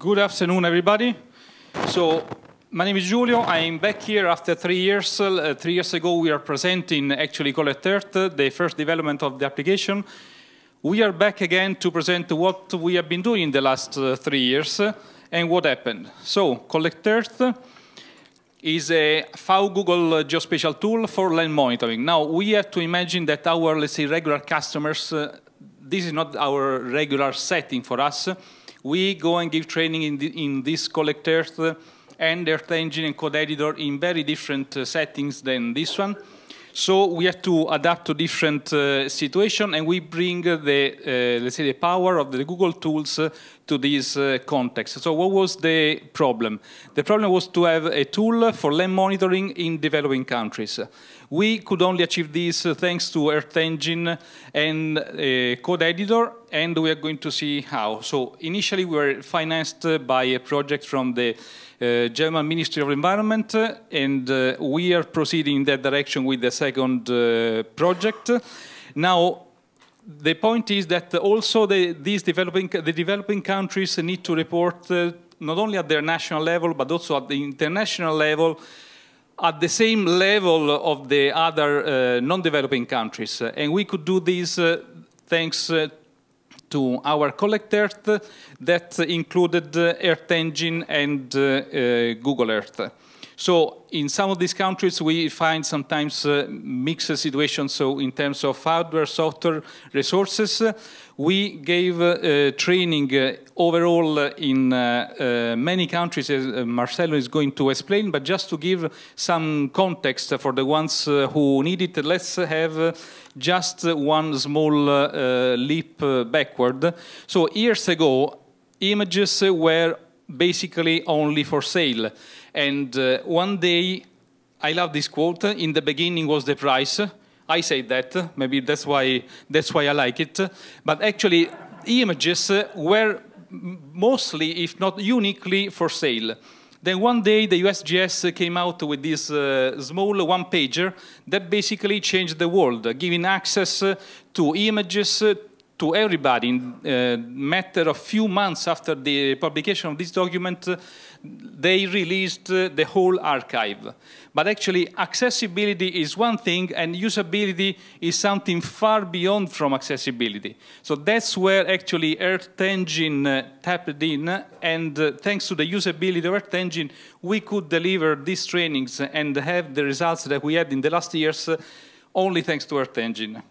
Good afternoon, everybody. So my name is Giulio. I'm back here after three years. Uh, three years ago, we are presenting actually Colette uh, the first development of the application. We are back again to present what we have been doing in the last uh, three years uh, and what happened. So Collect uh, is a FAO Google uh, geospatial tool for land monitoring. Now, we have to imagine that our, let's say, regular customers, this is not our regular setting for us, we go and give training in, the, in this collectors uh, and Earth Engine and Code Editor in very different uh, settings than this one. So we have to adapt to different uh, situation, and we bring uh, the uh, let's say the power of the Google tools uh, to this uh, context. So what was the problem? The problem was to have a tool for land monitoring in developing countries. We could only achieve this uh, thanks to Earth Engine and uh, Code Editor, and we are going to see how. So initially we were financed uh, by a project from the uh, German Ministry of Environment, uh, and uh, we are proceeding in that direction with the second project. Now, the point is that also the, these developing, the developing countries need to report uh, not only at their national level, but also at the international level, at the same level of the other uh, non-developing countries. And we could do this uh, thanks uh, to our Collect Earth that included uh, Earth Engine and uh, Google Earth. So in some of these countries, we find sometimes uh, mixed situations. So in terms of hardware, software, resources, uh, we gave uh, uh training uh, overall in many countries, as Marcelo is going to explain, but just to give some context for the ones who need it, let's have just one small leap backward. So years ago, images were basically only for sale. And uh, one day, I love this quote, in the beginning was the price. I say that, maybe that's why, that's why I like it. But actually, images were mostly, if not uniquely, for sale. Then one day the USGS came out with this uh, small one pager that basically changed the world, giving access to images, to everybody in a uh, matter of few months after the publication of this document, uh, they released uh, the whole archive. But actually, accessibility is one thing, and usability is something far beyond from accessibility. So that's where actually Earth Engine tapped in, and thanks to the usability of Earth Engine, we could deliver these trainings and have the results that we had in the last years only thanks to Earth Engine.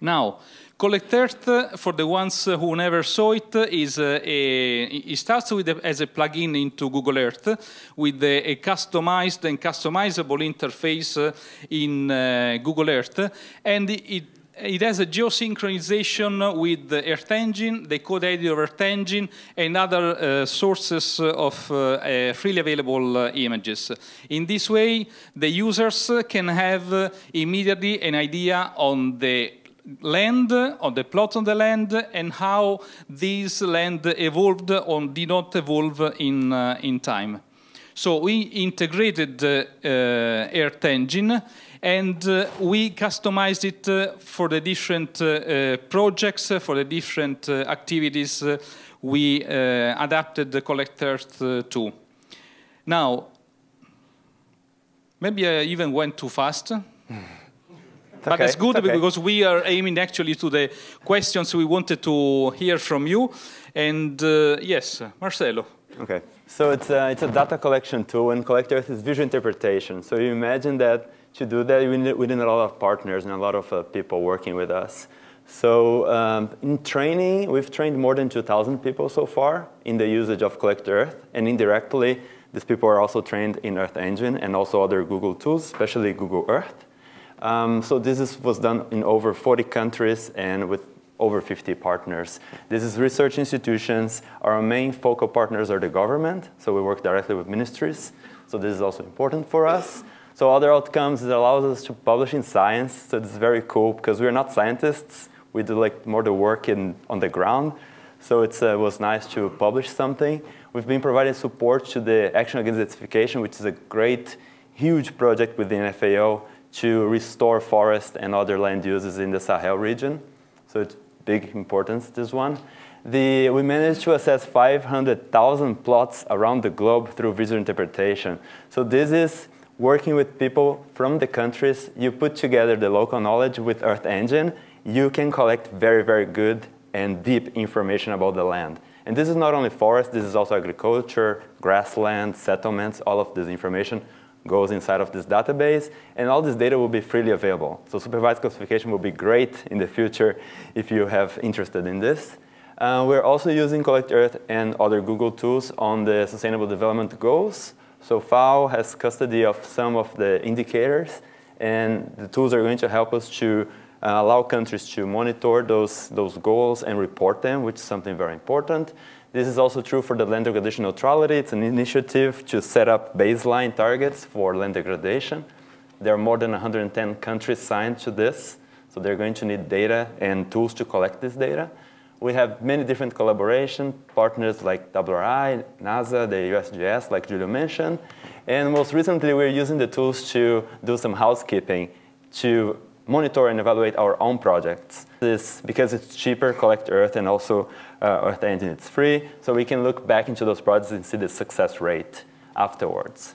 Now, Collect Earth, for the ones who never saw it, is uh, a, it starts with a, as a plugin into Google Earth with a, a customized and customizable interface uh, in uh, Google Earth, and it it has a geosynchronization with the Earth Engine, the code editor of Earth Engine, and other uh, sources of uh, uh, freely available uh, images. In this way, the users can have immediately an idea on the land or the plot on the land and how this land evolved or did not evolve in, uh, in time. So we integrated the uh, Earth engine and uh, we customized it uh, for the different uh, uh projects, uh, for the different uh, activities we adapted the collectors Earth to. Now, maybe I even went too fast. Hmm. Okay. But it's good okay. because we are aiming actually to the questions we wanted to hear from you. And uh, yes, Marcelo. Okay. So it's a, uh, it's a data collection tool, and Collect Earth is visual interpretation. So you imagine that to do that, we need, we need a lot of partners and a lot of uh, people working with us. So um, in training, we've trained more than 2,000 people so far in the usage of Collect Earth, and indirectly, these people are also trained in Earth Engine and also other Google tools, especially Google Earth. Um, so this is, was done in over 40 countries and with over 50 partners. This is research institutions. Our main focal partners are the government, so we work directly with ministries. So this is also important for us. So other outcomes, it allows us to publish in science. So this is very cool because we're not scientists. We do like more the work in, on the ground. So it uh, was nice to publish something. We've been providing support to the Action Against Desertification, which is a great, huge project within FAO to restore forest and other land uses in the Sahel region. So it's big importance, this one. The, we managed to assess 500,000 plots around the globe through visual interpretation. So this is working with people from the countries. You put together the local knowledge with Earth Engine. You can collect very, very good and deep information about the land. And this is not only forest, this is also agriculture, grassland, settlements, all of this information goes inside of this database, and all this data will be freely available. So supervised classification will be great in the future if you have interested in this. Uh, we're also using Collect Earth and other Google tools on the Sustainable Development Goals. So FAO has custody of some of the indicators, and the tools are going to help us to uh, allow countries to monitor those, those goals and report them, which is something very important. This is also true for the land degradation neutrality. It's an initiative to set up baseline targets for land degradation. There are more than 110 countries signed to this, so they're going to need data and tools to collect this data. We have many different collaboration partners like WRI, NASA, the USGS, like Julio mentioned. And most recently, we're using the tools to do some housekeeping to monitor and evaluate our own projects. This, because it's cheaper, Collect Earth and also uh, Earth Engine, it's free, so we can look back into those projects and see the success rate afterwards.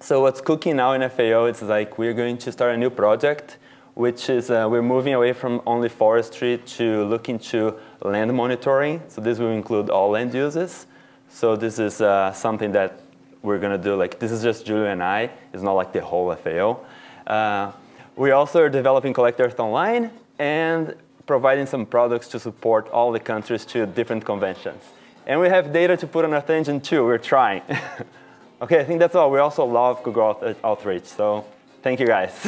So what's cooking now in FAO is like we're going to start a new project, which is uh, we're moving away from only forestry to look into land monitoring. So this will include all land uses. So this is uh, something that we're going to do. Like This is just Julia and I. It's not like the whole FAO. Uh, we also are developing collectors online and providing some products to support all the countries to different conventions. And we have data to put on our engine too, we're trying. okay, I think that's all. We also love Google Out Outreach, so thank you guys.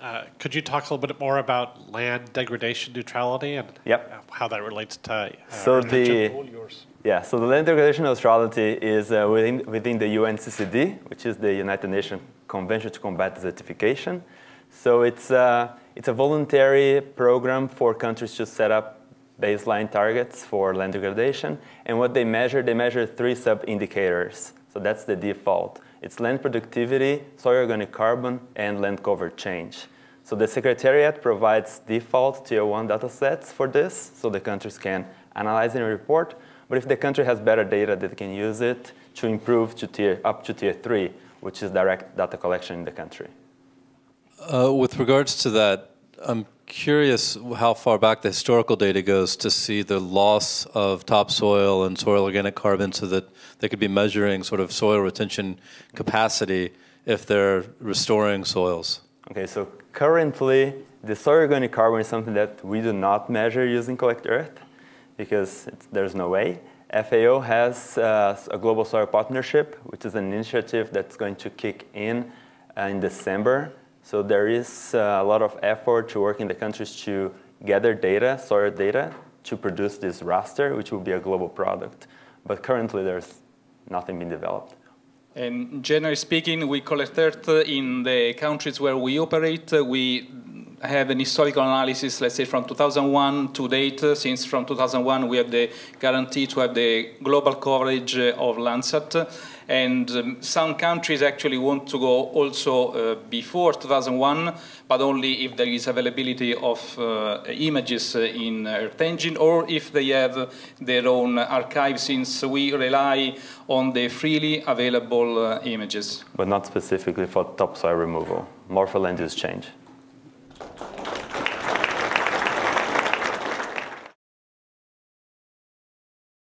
Uh, could you talk a little bit more about land degradation neutrality and yep. how that relates to uh, so the, yeah, so the land degradation neutrality is uh, within, within the UNCCD, which is the United Nations Convention to Combat Desertification. So it's, uh, it's a voluntary program for countries to set up baseline targets for land degradation. And what they measure, they measure three sub-indicators. So that's the default. It's land productivity, soil organic carbon, and land cover change. So the Secretariat provides default tier one data sets for this, so the countries can analyze and report. But if the country has better data, they can use it to improve to tier, up to tier three, which is direct data collection in the country. Uh, with regards to that, I'm curious how far back the historical data goes to see the loss of topsoil and soil organic carbon so that they could be measuring sort of soil retention capacity if they're restoring soils. Okay, so currently the soil organic carbon is something that we do not measure using Collect Earth because there's no way. FAO has uh, a global soil partnership, which is an initiative that's going to kick in uh, in December. So there is uh, a lot of effort to work in the countries to gather data, soil data, to produce this raster, which will be a global product. But currently, there's nothing being developed. And generally speaking, we collected in the countries where we operate. We have an historical analysis, let's say from 2001 to date, uh, since from 2001 we have the guarantee to have the global coverage uh, of Landsat. And um, some countries actually want to go also uh, before 2001, but only if there is availability of uh, images uh, in Earth Engine or if they have their own archive, since we rely on the freely available uh, images. But not specifically for topsoil removal, more for land use change.